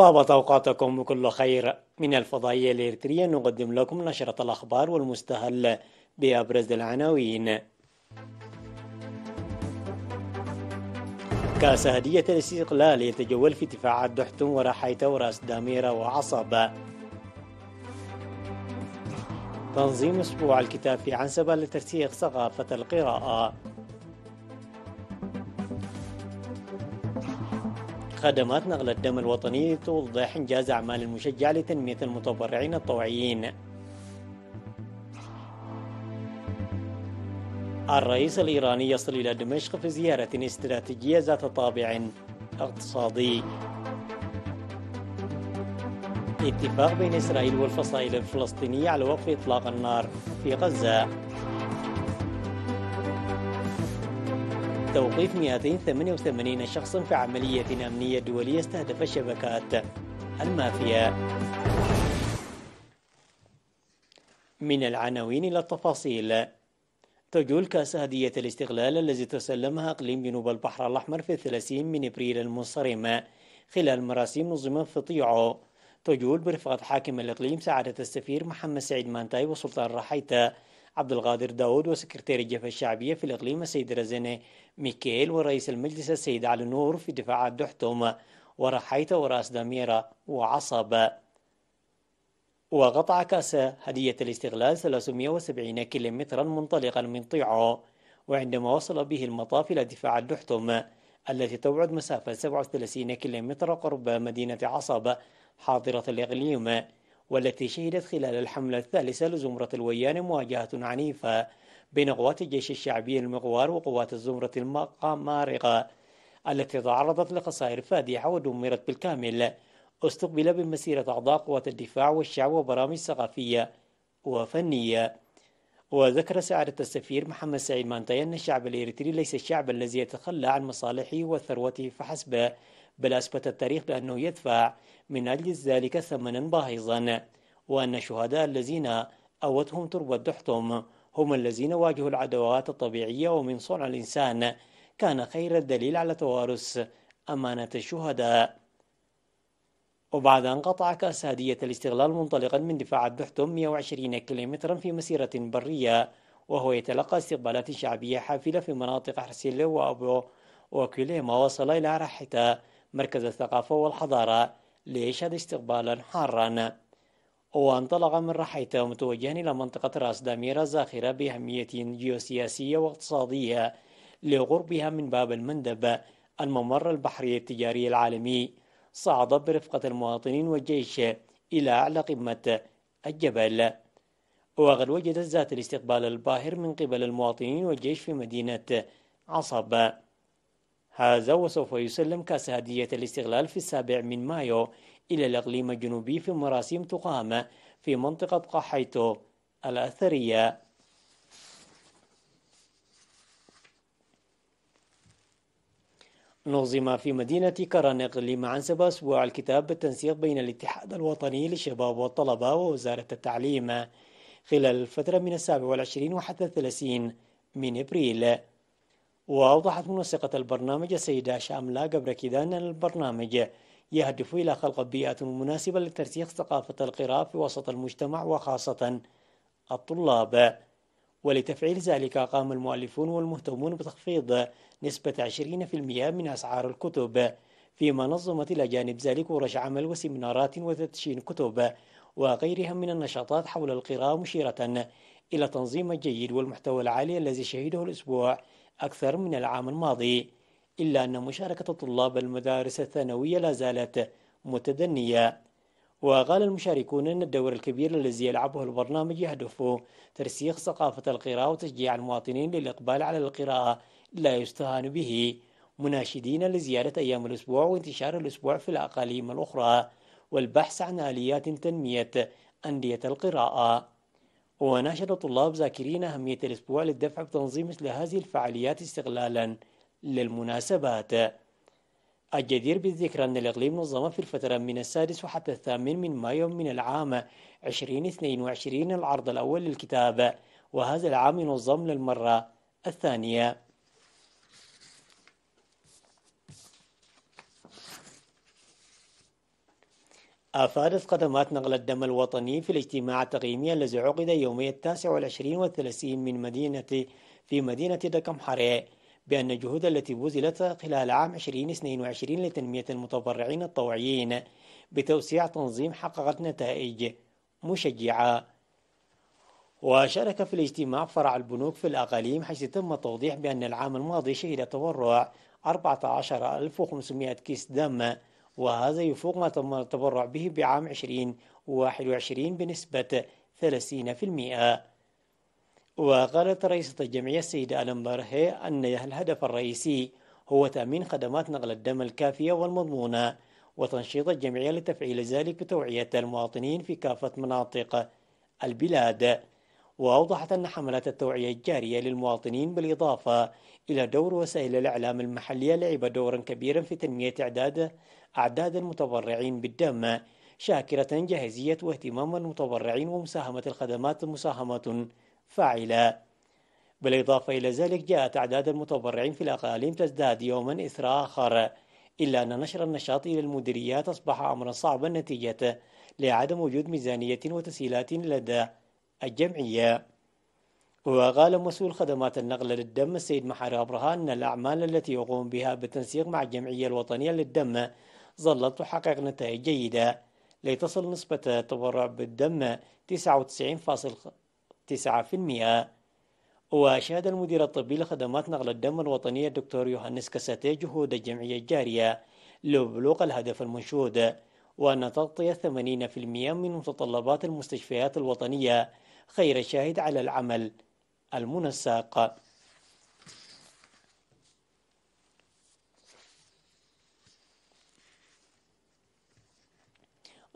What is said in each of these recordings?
طابت أوقاتكم بكل خير من الفضائية الإرترية نقدم لكم نشرة الأخبار والمستهل بأبرز العناوين كأس هدية الاستقلال يتجول في دفاعات دحتم ورحيته ورأس داميرة وعصبة تنظيم أسبوع الكتاب في عنسبة لترسيخ ثقافة القراءة خدمات نقل الدم الوطني توضح إنجاز أعمال المشجع لتنمية المتبرعين الطوعيين الرئيس الإيراني يصل إلى دمشق في زيارة استراتيجية ذات طابع اقتصادي اتفاق بين إسرائيل والفصائل الفلسطينية على وقف إطلاق النار في غزة توقيف 288 شخصا في عملية أمنية دولية استهدفت شبكات المافيا من العناوين إلى التفاصيل تجول كأس هدية الاستقلال الذي تسلمها أقليم جنوب البحر الأحمر في 30 من إبريل المنصرم خلال مراسيم نظمت في طيعو تجول برفقة حاكم الإقليم سعادة السفير محمد سعيد مانتاي وسلطان رحيته عبد القادر داود وسكرتير الجبهة الشعبية في الإقليم السيد رزينة ميكيل ورئيس المجلس السيد علي نور في دفاعات دحتم ورحيت وراس دميرة وعصب وقطع كأس هدية الاستغلال 370 كيلومترا منطلقا من طيعو وعندما وصل به المطاف إلى دفاع الدحتم التي تبعد مسافة 37 كيلومتر قرب مدينة عصب حاضرة الإقليم والتي شهدت خلال الحملة الثالثة لزمرة الويان مواجهة عنيفة بين قوات الجيش الشعبي المغوار وقوات الزمرة المارقة التي تعرضت لخسائر فادحة ودمرت بالكامل استقبل بمسيرة أعضاء قوات الدفاع والشعب وبرامج ثقافية وفنية وذكر سعادة السفير محمد سعيد مانتاي أن الشعب الإريتري ليس الشعب الذي يتخلى عن مصالحه وثروته فحسب بل أثبت التاريخ بأنه يدفع من أجل ذلك ثمنا باهظا وأن الشهداء الذين أوتهم تربة دحتم هم الذين واجهوا العدوات الطبيعية ومن صنع الإنسان كان خير الدليل على توارث أمانة الشهداء وبعد أن قطع كأس هدية الاستغلال منطلقا من دفاع الدحتم 120 كيلومترا في مسيرة برية وهو يتلقى استقبالات شعبية حافلة في مناطق حرسيلة وأبو وكليما وصل إلى رحتا مركز الثقافة والحضارة ليشهد استقبالا حارا وانطلق من رحيته متوجها إلى منطقة راس داميرة زاخرة بأهمية جيوسياسية واقتصادية لقربها من باب المندب الممر البحري التجاري العالمي صعد برفقة المواطنين والجيش إلى أعلى قمة الجبل وقد وجدت ذات الاستقبال الباهر من قبل المواطنين والجيش في مدينة عصبة هذا وسوف يسلم كأس هدية الاستغلال في السابع من مايو إلى الإقليم الجنوبي في مراسم تقام في منطقة قحيتو الأثرية نظم في مدينة كران إقليم سبع أسبوع الكتاب بالتنسيق بين الاتحاد الوطني للشباب والطلبة ووزارة التعليم خلال الفترة من السابع والعشرين وحتى الثلاثين من إبريل وأوضحت منسقة البرنامج السيدة شاملة قبل كذا أن البرنامج يهدف إلى خلق بيئة مناسبة لترسيخ ثقافة القراءة في وسط المجتمع وخاصة الطلاب ولتفعيل ذلك قام المؤلفون والمهتمون بتخفيض نسبة 20% من أسعار الكتب فيما نظمت إلى جانب ذلك ورش عمل وسيمينارات وتدشين كتب وغيرها من النشاطات حول القراءة مشيرة إلى تنظيم الجيد والمحتوى العالي الذي شهده الأسبوع أكثر من العام الماضي إلا أن مشاركة طلاب المدارس الثانوية لا زالت متدنية وقال المشاركون أن الدور الكبير الذي يلعبه البرنامج يهدف ترسيخ ثقافة القراءة وتشجيع المواطنين للإقبال على القراءة لا يستهان به مناشدين لزيادة أيام الأسبوع وانتشار الأسبوع في الأقاليم الأخرى والبحث عن آليات تنمية أندية القراءة وناشد طلاب ذاكرين أهمية الأسبوع للدفع بتنظيم مثل هذه الفعاليات استغلالا للمناسبات الجدير بالذكر أن الإقليم نظم في الفترة من السادس وحتى الثامن من مايو من العام 2022 العرض الأول للكتاب وهذا العام نظم للمرة الثانية أفادت خدمات نقل الدم الوطني في الاجتماع التقييمي الذي عقد يومي التاسع والعشرين والثلاثين من مدينة في مدينة دكمحري بأن الجهود التي بذلت خلال عام 2022 لتنمية المتبرعين الطوعيين بتوسيع تنظيم حققت نتائج مشجعة وشارك في الاجتماع فرع البنوك في الأقاليم حيث تم التوضيح بأن العام الماضي شهد تبرع 14500 كيس دم وهذا يفوق ما تم التبرع به بعام 2021 بنسبة 30% وقالت رئيسة الجمعية السيدة ألم برهي أن الهدف الرئيسي هو تأمين خدمات نقل الدم الكافية والمضمونة وتنشيط الجمعية لتفعيل ذلك بتوعية المواطنين في كافة مناطق البلاد وأوضحت أن حملات التوعية الجارية للمواطنين بالإضافة إلى دور وسائل الإعلام المحلية لعب دورا كبيرا في تنمية إعداد أعداد المتبرعين بالدم شاكرة جاهزية واهتمام المتبرعين ومساهمة الخدمات مساهمة فاعلة بالإضافة إلى ذلك جاءت أعداد المتبرعين في الأقاليم تزداد يوما إثر آخر إلا أن نشر النشاط إلى المديريات أصبح أمرا صعبا نتيجة لعدم وجود ميزانية وتسهيلات لدى الجمعية وقال مسؤول خدمات النقل للدم السيد محارب أبرهان أن الأعمال التي يقوم بها بالتنسيق مع الجمعية الوطنية للدم ظلت تحقق نتائج جيدة لتصل نسبة تبرع بالدم 99.9% وأشاد المدير الطبي لخدمات نقل الدم الوطنية الدكتور يوهانس كساتي جهود الجمعية الجارية لبلوغ الهدف المنشود وأن تغطية 80% من متطلبات المستشفيات الوطنية خير شاهد على العمل المنسق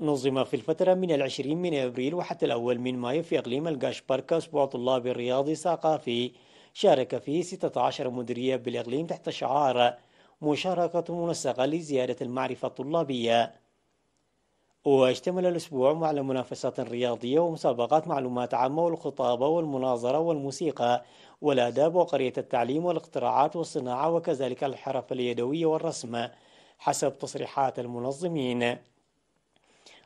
نظم في الفترة من العشرين من أبريل وحتى الأول من مايو في إقليم بارك أسبوع طلاب الرياضي ثقافي شارك فيه 16 مديرية بالإقليم تحت شعار مشاركة منسقة لزيادة المعرفة الطلابية واشتمل الأسبوع على منافسات رياضية ومسابقات معلومات عامة والخطابة والمناظرة والموسيقى والآداب وقرية التعليم والاختراعات والصناعة وكذلك الحرف اليدوية والرسم حسب تصريحات المنظمين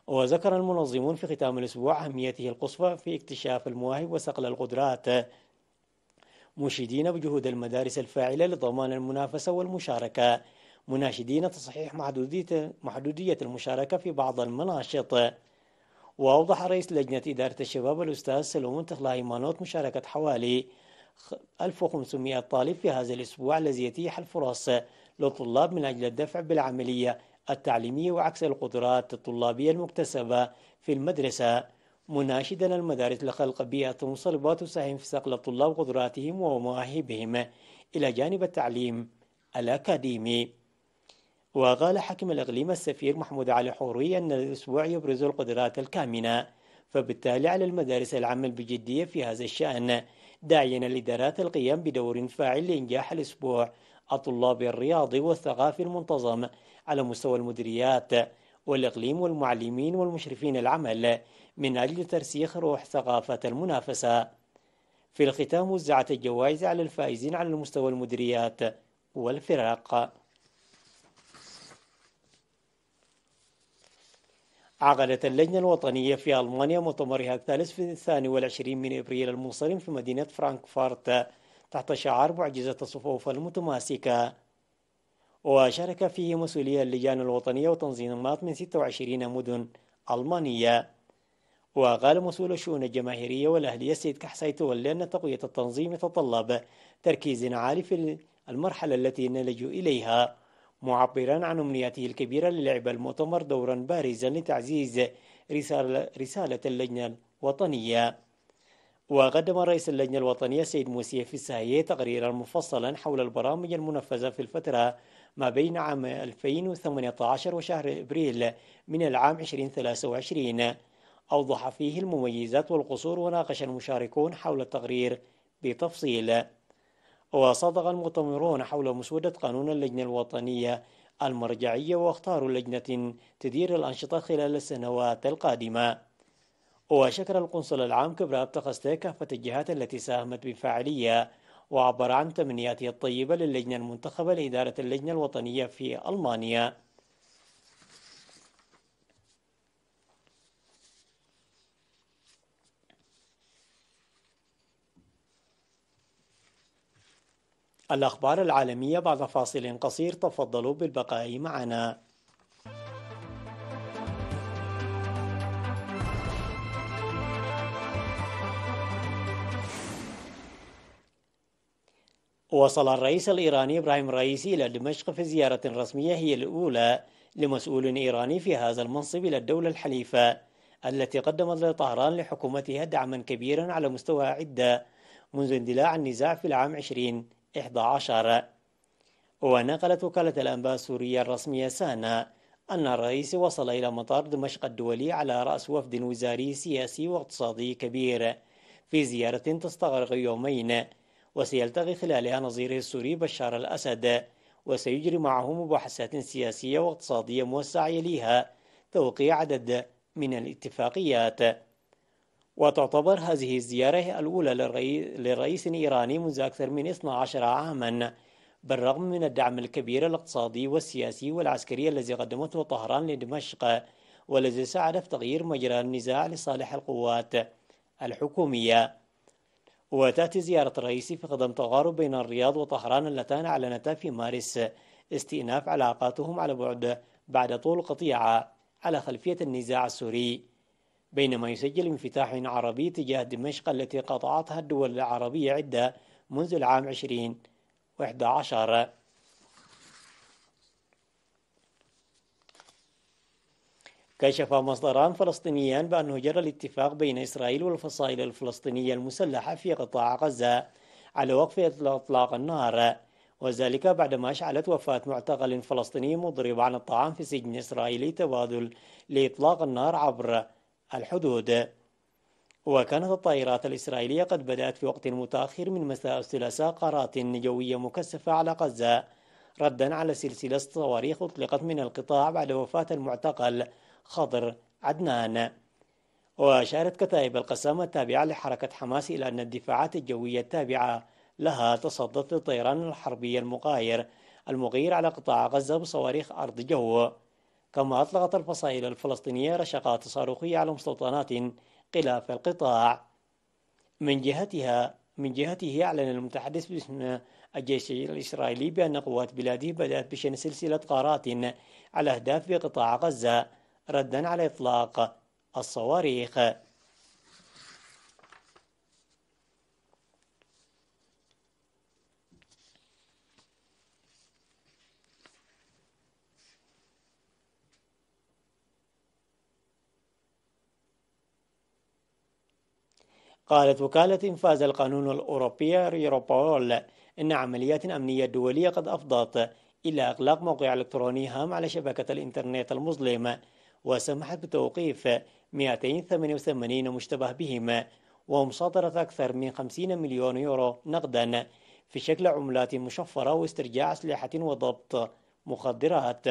وذكر المنظمون في ختام الأسبوع أهميته القصوى في اكتشاف المواهب وصقل القدرات مشيدين بجهود المدارس الفاعلة لضمان المنافسة والمشاركة مناشدين تصحيح محدودية المشاركة في بعض المناشط وأوضح رئيس لجنة إدارة الشباب الأستاذ سلومون تخلاهي مانوت مشاركة حوالي 1500 طالب في هذا الأسبوع الذي يتيح الفرص للطلاب من أجل الدفع بالعملية التعليمية وعكس القدرات الطلابية المكتسبة في المدرسة مناشدا المدارس لخلق بيئة مصلبة تساهم في صقل الطلاب قدراتهم ومواهبهم إلى جانب التعليم الأكاديمي وقال حاكم الإقليم السفير محمود علي حوري أن الأسبوع يبرز القدرات الكامنة فبالتالي على المدارس العمل بجدية في هذا الشأن داعيا الإدارات القيام بدور فاعل لإنجاح الأسبوع الطلاب الرياضي والثقافي المنتظم على مستوى المديريات والإقليم والمعلمين والمشرفين العمل من أجل ترسيخ روح ثقافة المنافسة في الختام وزعت الجوائز على الفائزين على مستوى المديريات والفرق عقدت اللجنة الوطنية في ألمانيا مؤتمرها الثالث في الثاني والعشرين من إبريل المنصرم في مدينة فرانكفورت تحت شعار معجزة الصفوف المتماسكة وشارك فيه مسؤولي اللجان الوطنية وتنظيمات من 26 مدن ألمانية وقال مسؤول الشؤون الجماهيرية والأهلية السيد كحساي تولي أن تقوية التنظيم يتطلب تركيز عالي في المرحلة التي نلجو إليها معبرا عن أمنيته الكبيرة للعب المؤتمر دورا بارزا لتعزيز رسالة, رسالة اللجنة الوطنية وقدم رئيس اللجنة الوطنية سيد موسي في الساهية تقريرا مفصلا حول البرامج المنفذة في الفترة ما بين عام 2018 وشهر إبريل من العام 2023 أوضح فيه المميزات والقصور وناقش المشاركون حول التقرير بتفصيل وصدق المؤتمرون حول مسودة قانون اللجنة الوطنية المرجعية واختاروا لجنة تدير الأنشطة خلال السنوات القادمة وشكر القنصل العام كبرى بتقسته كافة الجهات التي ساهمت بفاعلية وعبر عن تمنياته الطيبة للجنة المنتخبة لإدارة اللجنة الوطنية في ألمانيا الأخبار العالمية بعد فاصل قصير تفضلوا بالبقاء معنا وصل الرئيس الإيراني إبراهيم رئيسي إلى دمشق في زيارة رسمية هي الأولى لمسؤول إيراني في هذا المنصب إلى الدولة الحليفة التي قدمت لطهران لحكومتها دعما كبيرا على مستوى عدة منذ اندلاع النزاع في العام 20 11 ونقلت وكالة الأنباء السورية الرسمية سانا أن الرئيس وصل إلى مطار دمشق الدولي على رأس وفد وزاري سياسي واقتصادي كبير في زيارة تستغرق يومين وسيلتقي خلالها نظيره السوري بشار الأسد وسيجري معه مباحثات سياسية واقتصادية موسعة يليها توقيع عدد من الاتفاقيات وتعتبر هذه الزيارة الأولى للرئيس الإيراني منذ أكثر من 12 عاما بالرغم من الدعم الكبير الاقتصادي والسياسي والعسكري الذي قدمته طهران لدمشق والذي ساعد في تغيير مجرى النزاع لصالح القوات الحكومية وتأتي زيارة الرئيس في قدم تقارب بين الرياض وطهران اللتان أعلنتا في مارس استئناف علاقاتهم على بعد بعد طول قطيعة على خلفية النزاع السوري بينما يسجل انفتاح عربي تجاه دمشق التي قطعتها الدول العربية عدة منذ العام 2011 كشف مصدران فلسطينيان بأنه جرى الاتفاق بين إسرائيل والفصائل الفلسطينية المسلحة في قطاع غزة على وقف إطلاق النار وذلك بعدما أشعلت وفاة معتقل فلسطيني مضرب عن الطعام في سجن إسرائيلي تبادل لإطلاق النار عبر الحدود وكانت الطائرات الإسرائيلية قد بدأت في وقت متأخر من مساء الثلاثاء قارات جوية مكثفة على غزة ردا على سلسلة صواريخ أطلقت من القطاع بعد وفاة المعتقل خضر عدنان وأشارت كتائب القسام التابعة لحركة حماس إلى أن الدفاعات الجوية التابعة لها تصدت للطيران الحربي المقاير المغير على قطاع غزة بصواريخ أرض جو كما أطلقت الفصائل الفلسطينية رشقات صاروخية على مستوطنات خلاف القطاع من جهتها من جهته أعلن المتحدث باسم الجيش الإسرائيلي بأن قوات بلاده بدأت بشن سلسلة قارات على أهداف في قطاع غزة ردا على إطلاق الصواريخ قالت وكالة إنفاذ القانون الأوروبية ريروبول إن عمليات أمنية دولية قد أفضت إلى إغلاق موقع إلكتروني هام على شبكة الإنترنت المظلمة وسمحت بتوقيف 288 مشتبه بهم ومصادرة أكثر من 50 مليون يورو نقدا في شكل عملات مشفرة واسترجاع أسلحة وضبط مخدرات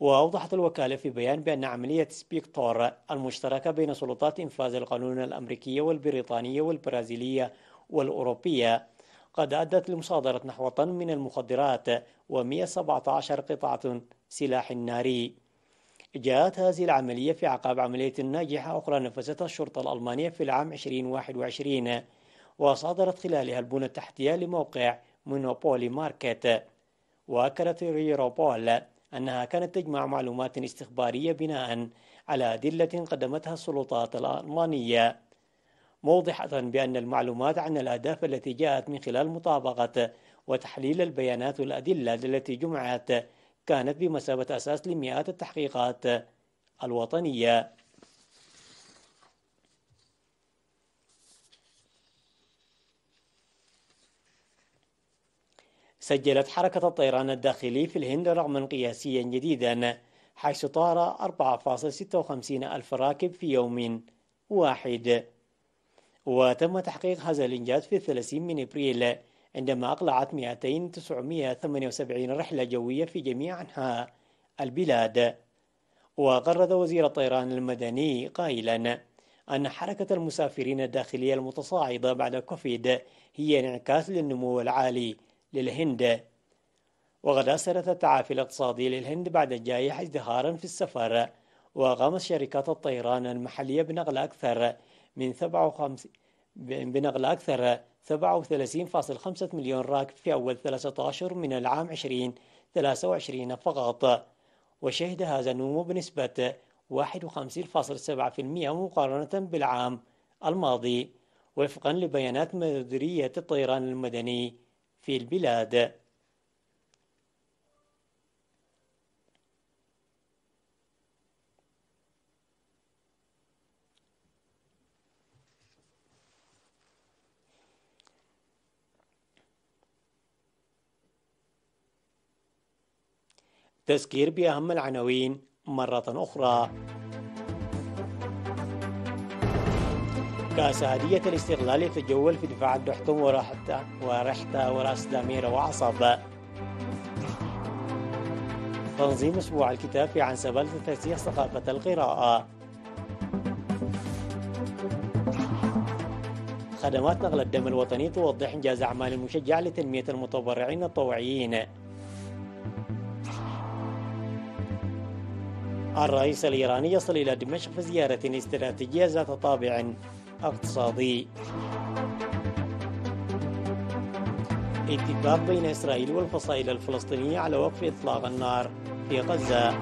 وأوضحت الوكالة في بيان بأن عملية سبيكتور المشتركة بين سلطات إنفاذ القانون الأمريكية والبريطانية والبرازيلية والأوروبية قد أدت لمصادرة نحو طن من المخدرات و117 قطعة سلاح ناري جاءت هذه العملية في عقاب عملية ناجحة أخرى نفذتها الشرطة الألمانية في العام 2021 وصادرت خلالها البنى التحتية لموقع مونوبولي ماركت وأكدت ريروبول أنها كانت تجمع معلومات استخبارية بناء على أدلة قدمتها السلطات الألمانية موضحة بأن المعلومات عن الأهداف التي جاءت من خلال مطابقة وتحليل البيانات والأدلة التي جمعت كانت بمثابة أساس لمئات التحقيقات الوطنية سجلت حركة الطيران الداخلي في الهند رقما قياسيا جديدا حيث طار 4.56 ألف راكب في يوم واحد وتم تحقيق هذا الإنجاز في 30 من إبريل عندما أقلعت 2978 رحلة جوية في جميع أنحاء البلاد وقرر وزير الطيران المدني قائلا أن حركة المسافرين الداخلية المتصاعدة بعد كوفيد هي انعكاس للنمو العالي للهند وغدا أثرت التعافي الاقتصادي للهند بعد الجائحة ازدهارا في السفر وقامت شركات الطيران المحلية بنقل أكثر من 57 بنقل أكثر 37.5 مليون راكب في أول 13 أشهر من العام 2023 فقط وشهد هذا النمو بنسبة 51.7% مقارنة بالعام الماضي وفقا لبيانات مديرية الطيران المدني في البلاد تذكير بأهم العناوين مرة أخرى هدية الاستغلال يتجول في دفاع الدحتم ورحتة ورحتة ورأس دامير وعصب تنظيم أسبوع الكتاب في سبل لتسييح ثقافة القراءة خدمات نقل الدم الوطني توضح إنجاز أعمال المشجع لتنمية المتبرعين الطوعيين الرئيس الإيراني يصل إلى دمشق في زيارة استراتيجية ذات طابع اقتصادي اتفاق بين إسرائيل والفصائل الفلسطينية على وقف إطلاق النار في غزة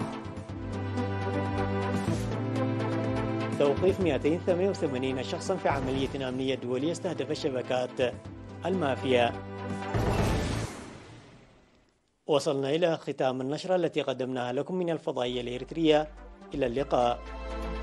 توقيف 288 شخصا في عملية أمنية دولية استهدف شبكات المافيا وصلنا إلى ختام النشرة التي قدمناها لكم من الفضائية الإريترية إلى اللقاء